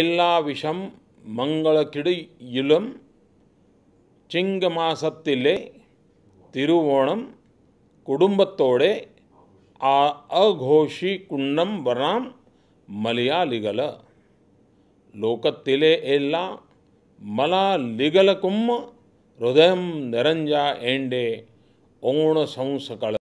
எல்லா விஷம் மங்களக்கிடு இளம் சிங்க மாசத்திலே திருவோணம் குடும்பத்தோட அகோஷி குண்ணம் வராம் மலையாளிகள லோகத்திலே எல்லா மலாலிகளுக்கும் ஹதயம் நிறைஞ்சா ஏண்டே ஓண சம்சகள